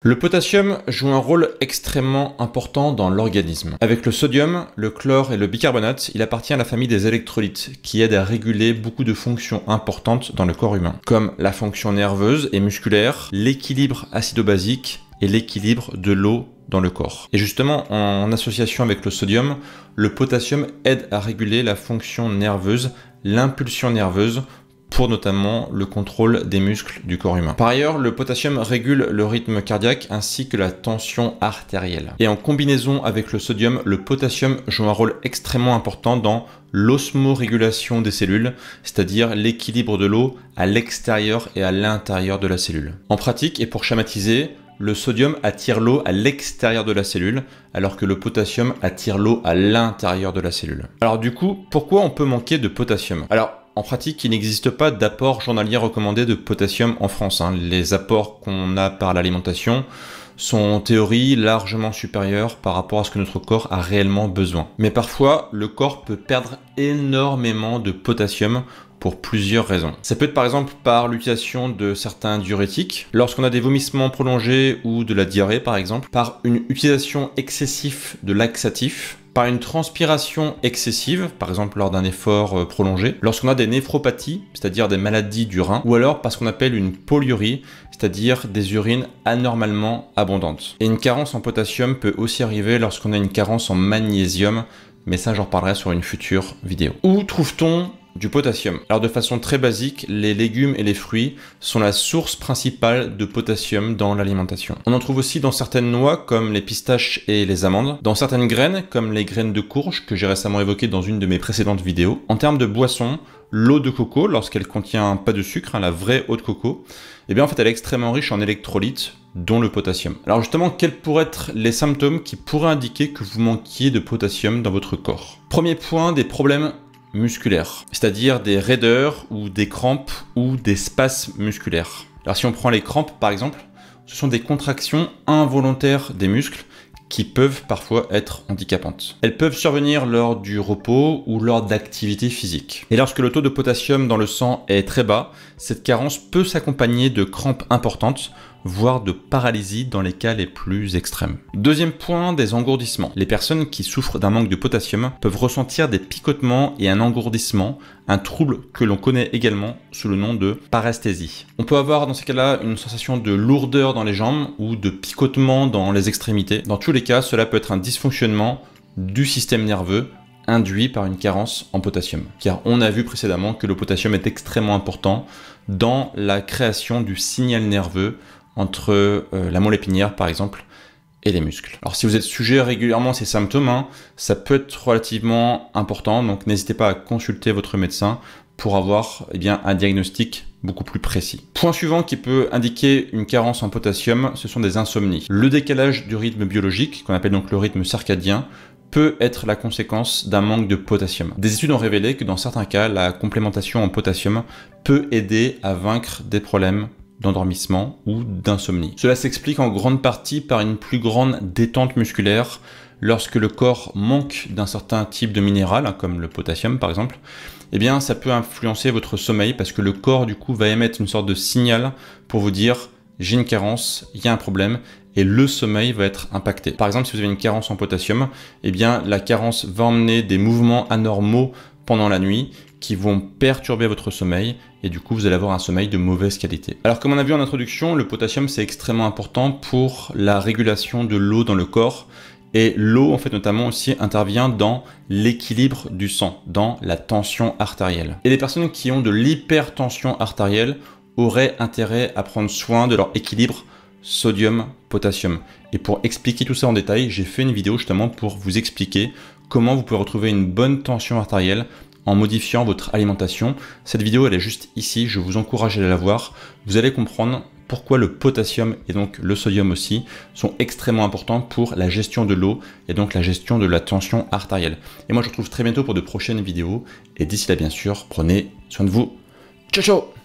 Le potassium joue un rôle extrêmement important dans l'organisme. Avec le sodium, le chlore et le bicarbonate, il appartient à la famille des électrolytes, qui aident à réguler beaucoup de fonctions importantes dans le corps humain, comme la fonction nerveuse et musculaire, l'équilibre acido-basique et l'équilibre de l'eau dans le corps. Et justement, en association avec le sodium, le potassium aide à réguler la fonction nerveuse, l'impulsion nerveuse, pour notamment le contrôle des muscles du corps humain. Par ailleurs, le potassium régule le rythme cardiaque ainsi que la tension artérielle. Et en combinaison avec le sodium, le potassium joue un rôle extrêmement important dans l'osmorégulation des cellules, c'est-à-dire l'équilibre de l'eau à l'extérieur et à l'intérieur de la cellule. En pratique, et pour schématiser, le sodium attire l'eau à l'extérieur de la cellule, alors que le potassium attire l'eau à l'intérieur de la cellule. Alors du coup, pourquoi on peut manquer de potassium Alors, en pratique, il n'existe pas d'apport journalier recommandé de potassium en France. Hein. Les apports qu'on a par l'alimentation sont en théorie largement supérieurs par rapport à ce que notre corps a réellement besoin. Mais parfois, le corps peut perdre énormément de potassium pour plusieurs raisons. Ça peut être par exemple par l'utilisation de certains diurétiques, lorsqu'on a des vomissements prolongés ou de la diarrhée par exemple, par une utilisation excessive de laxatifs, une transpiration excessive, par exemple lors d'un effort euh, prolongé, lorsqu'on a des néphropathies, c'est-à-dire des maladies du rein, ou alors parce qu'on appelle une polyurie, c'est-à-dire des urines anormalement abondantes. Et une carence en potassium peut aussi arriver lorsqu'on a une carence en magnésium, mais ça j'en reparlerai sur une future vidéo. Où trouve-t-on du potassium. Alors de façon très basique, les légumes et les fruits sont la source principale de potassium dans l'alimentation. On en trouve aussi dans certaines noix comme les pistaches et les amandes, dans certaines graines comme les graines de courge que j'ai récemment évoquées dans une de mes précédentes vidéos. En termes de boisson, l'eau de coco, lorsqu'elle contient pas de sucre, hein, la vraie eau de coco, eh bien en fait elle est extrêmement riche en électrolytes, dont le potassium. Alors justement, quels pourraient être les symptômes qui pourraient indiquer que vous manquiez de potassium dans votre corps Premier point, des problèmes musculaires, c'est-à-dire des raideurs ou des crampes ou des spasmes musculaires. Alors si on prend les crampes par exemple, ce sont des contractions involontaires des muscles qui peuvent parfois être handicapantes. Elles peuvent survenir lors du repos ou lors d'activités physiques. Et lorsque le taux de potassium dans le sang est très bas, cette carence peut s'accompagner de crampes importantes voire de paralysie dans les cas les plus extrêmes. Deuxième point, des engourdissements. Les personnes qui souffrent d'un manque de potassium peuvent ressentir des picotements et un engourdissement, un trouble que l'on connaît également sous le nom de paresthésie. On peut avoir dans ces cas-là une sensation de lourdeur dans les jambes ou de picotement dans les extrémités. Dans tous les cas, cela peut être un dysfonctionnement du système nerveux induit par une carence en potassium. Car on a vu précédemment que le potassium est extrêmement important dans la création du signal nerveux entre euh, la moelle épinière par exemple et les muscles. Alors si vous êtes sujet régulièrement à ces symptômes, hein, ça peut être relativement important, donc n'hésitez pas à consulter votre médecin pour avoir eh bien, un diagnostic beaucoup plus précis. Point suivant qui peut indiquer une carence en potassium, ce sont des insomnies. Le décalage du rythme biologique, qu'on appelle donc le rythme circadien, peut être la conséquence d'un manque de potassium. Des études ont révélé que dans certains cas, la complémentation en potassium peut aider à vaincre des problèmes d'endormissement ou d'insomnie. Cela s'explique en grande partie par une plus grande détente musculaire lorsque le corps manque d'un certain type de minéral, hein, comme le potassium par exemple, eh bien ça peut influencer votre sommeil parce que le corps du coup va émettre une sorte de signal pour vous dire j'ai une carence, il y a un problème et le sommeil va être impacté. Par exemple, si vous avez une carence en potassium, eh bien la carence va emmener des mouvements anormaux pendant la nuit qui vont perturber votre sommeil et du coup vous allez avoir un sommeil de mauvaise qualité. Alors comme on a vu en introduction, le potassium c'est extrêmement important pour la régulation de l'eau dans le corps et l'eau en fait notamment aussi intervient dans l'équilibre du sang, dans la tension artérielle. Et les personnes qui ont de l'hypertension artérielle auraient intérêt à prendre soin de leur équilibre sodium-potassium. Et pour expliquer tout ça en détail, j'ai fait une vidéo justement pour vous expliquer comment vous pouvez retrouver une bonne tension artérielle en modifiant votre alimentation. Cette vidéo, elle est juste ici, je vous encourage à la voir. Vous allez comprendre pourquoi le potassium et donc le sodium aussi sont extrêmement importants pour la gestion de l'eau et donc la gestion de la tension artérielle. Et moi, je vous retrouve très bientôt pour de prochaines vidéos. Et d'ici là, bien sûr, prenez soin de vous. Ciao, ciao